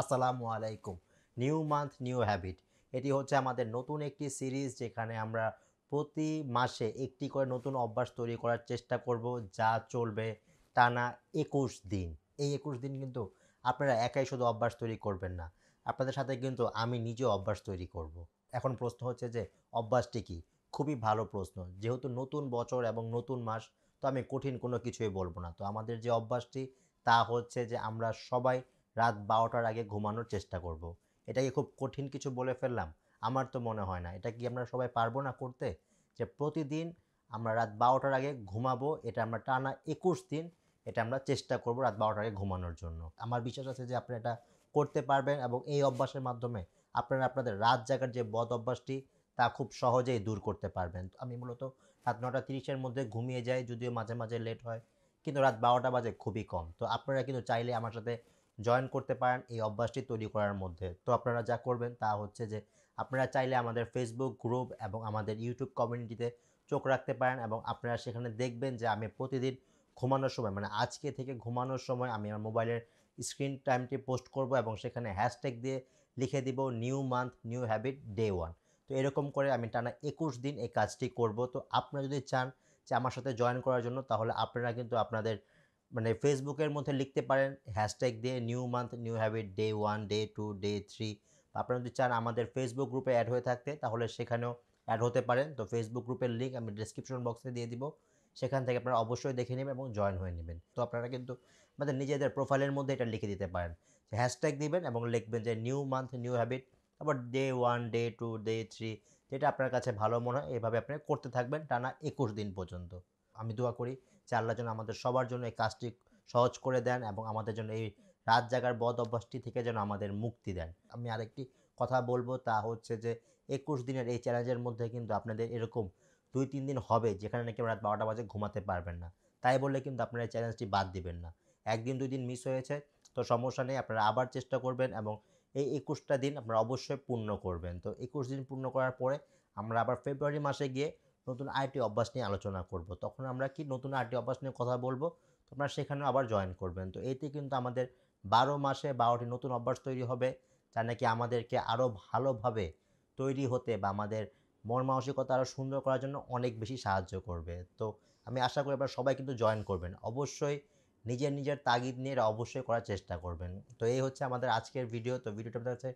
আসসালামু আলাইকুম new month new habit এটি হচ্ছে আমাদের নতুন একটি সিরিজ যেখানে আমরা প্রতি মাসে একটি করে নতুন অভ্যাস তৈরি করার চেষ্টা করব যা চলবে টানা একুশ দিন এই একুশ দিন কিন্তু আপনারা একাই শুধু অভ্যাস তৈরি করবেন না আপনাদের সাথে কিন্তু আমি নিজে অভ্যাস তৈরি করব। এখন প্রশ্ন হচ্ছে যে অভ্যাসটি কী খুবই ভালো প্রশ্ন যেহেতু নতুন বছর এবং নতুন মাস তো আমি কঠিন কোনো কিছুই বলবো না তো আমাদের যে অভ্যাসটি তা হচ্ছে যে আমরা সবাই রাত বারোটার আগে ঘুমানোর চেষ্টা করব। এটাকে খুব কঠিন কিছু বলে ফেললাম আমার তো মনে হয় না এটা কি আমরা সবাই পারবো না করতে যে প্রতিদিন আমরা রাত বারোটার আগে ঘুমাবো এটা আমরা টানা একুশ দিন এটা আমরা চেষ্টা করব রাত বারোটার আগে ঘুমানোর জন্য আমার বিশ্বাস আছে যে আপনি এটা করতে পারবেন এবং এই অভ্যাসের মাধ্যমে আপনারা আপনাদের রাত জাগার যে বদ অভ্যাসটি তা খুব সহজেই দূর করতে পারবেন আমি মূলত রাত নটা তিরিশের মধ্যে ঘুমিয়ে যাই যদিও মাঝে মাঝে লেট হয় কিন্তু রাত বারোটা বাজে খুবই কম তো আপনারা কিন্তু চাইলে আমার সাথে জয়েন করতে পারেন এই অভ্যাসটি তৈরি করার মধ্যে তো আপনারা যা করবেন তা হচ্ছে যে আপনারা চাইলে আমাদের ফেসবুক গ্রুপ এবং আমাদের ইউটিউব কমিউনিটিতে চোখ রাখতে পারেন এবং আপনারা সেখানে দেখবেন যে আমি প্রতিদিন ঘুমানোর সময় মানে আজকে থেকে ঘুমানোর সময় আমি আমার মোবাইলের স্ক্রিন টাইমটি পোস্ট করব এবং সেখানে হ্যাশট্যাগ দিয়ে লিখে দিব new month new habit day one তো এরকম করে আমি টানা একুশ দিন এই কাজটি করব তো আপনারা যদি চান যে আমার সাথে জয়েন করার জন্য তাহলে আপনারা কিন্তু আপনাদের মানে ফেসবুকের মধ্যে লিখতে পারেন হ্যাশট্যাগ দিয়ে new month new habit day one day two day three আপনারা যদি চান আমাদের ফেসবুক গ্রুপে অ্যাড হয়ে থাকতে তাহলে সেখানেও অ্যাড হতে পারেন তো ফেসবুক গ্রুপের লিঙ্ক আমি ডিসক্রিপশন বক্সে দিয়ে দিব সেখান থেকে আপনারা অবশ্যই দেখে নেবেন এবং জয়েন হয়ে নেবেন তো আপনারা কিন্তু আমাদের নিজেদের প্রোফাইলের মধ্যে এটা লিখে দিতে পারেন হ্যাশট্যাগ দিবেন এবং লিখবেন যে নিউ মান্থ নিউ হ্যাবিট তারপর day one day two day three যেটা আপনার কাছে ভালো মনে হয় এভাবে আপনি করতে থাকবেন টানা একুশ দিন পর্যন্ত আমি দোয়া করি যে আল্লাহ যেন আমাদের সবার জন্য এই কাজটি সহজ করে দেন এবং আমাদের জন্য এই রাত জাগার বদ অভ্যাসটি থেকে যেন আমাদের মুক্তি দেন আমি আরেকটি কথা বলবো তা হচ্ছে যে একুশ দিনের এই চ্যালেঞ্জের মধ্যে কিন্তু আপনাদের এরকম দুই তিন দিন হবে যেখানে নাকি রাত বারোটা বাজে ঘুমাতে পারবেন না তাই বললে কিন্তু আপনারা এই চ্যালেঞ্জটি বাদ দিবেন না একদিন দুই দিন মিস হয়েছে তো সমস্যা নেই আপনারা আবার চেষ্টা করবেন এবং এই একুশটা দিন আপনারা অবশ্যই পূর্ণ করবেন তো একুশ দিন পূর্ণ করার পরে আমরা আবার ফেব্রুয়ারি মাসে গিয়ে নতুন আইটি অভ্যাস নিয়ে আলোচনা করব তখন আমরা কি নতুন আইটি অভ্যাস নিয়ে কথা বলবো তো আপনারা সেখানেও আবার জয়েন করবেন তো এতে কিন্তু আমাদের বারো মাসে বারোটি নতুন অভ্যাস তৈরি হবে যা নাকি আমাদেরকে আরও ভালোভাবে তৈরি হতে বা আমাদের মন মানসিকতা আরও সুন্দর করার জন্য অনেক বেশি সাহায্য করবে তো আমি আশা করি আপনারা সবাই কিন্তু জয়েন করবেন অবশ্যই নিজের নিজের তাগিদ নিয়ে অবশ্যই করার চেষ্টা করবেন তো এই হচ্ছে আমাদের আজকের ভিডিও তো ভিডিওটা আপনার কাছে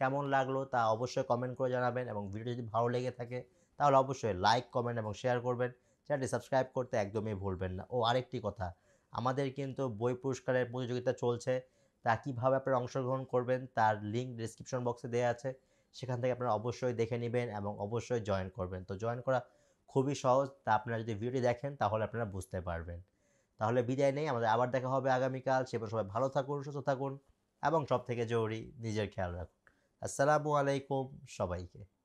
কেমন লাগলো তা অবশ্যই কমেন্ট করে জানাবেন এবং ভিডিও যদি ভালো লেগে থাকে তাহলে অবশ্যই লাইক কমেন্ট এবং শেয়ার করবেন চ্যানেলটি সাবস্ক্রাইব করতে একদমই ভুলবেন না ও আরেকটি কথা আমাদের কিন্তু বই পুরস্কারের প্রতিযোগিতা চলছে তা কীভাবে আপনারা অংশগ্রহণ করবেন তার লিঙ্ক ডিসক্রিপশন বক্সে দেওয়া আছে সেখান থেকে আপনারা অবশ্যই দেখে নেবেন এবং অবশ্যই জয়েন করবেন তো জয়েন করা খুবই সহজ তা আপনারা যদি ভিডিওটি দেখেন তাহলে আপনারা বুঝতে পারবেন তাহলে বিদায় নেই আমাদের আবার দেখা হবে আগামীকাল সে সবাই ভালো থাকুন সুস্থ থাকুন এবং সব থেকে জরুরি নিজের খেয়াল রাখুন আসসালামু আলাইকুম সবাইকে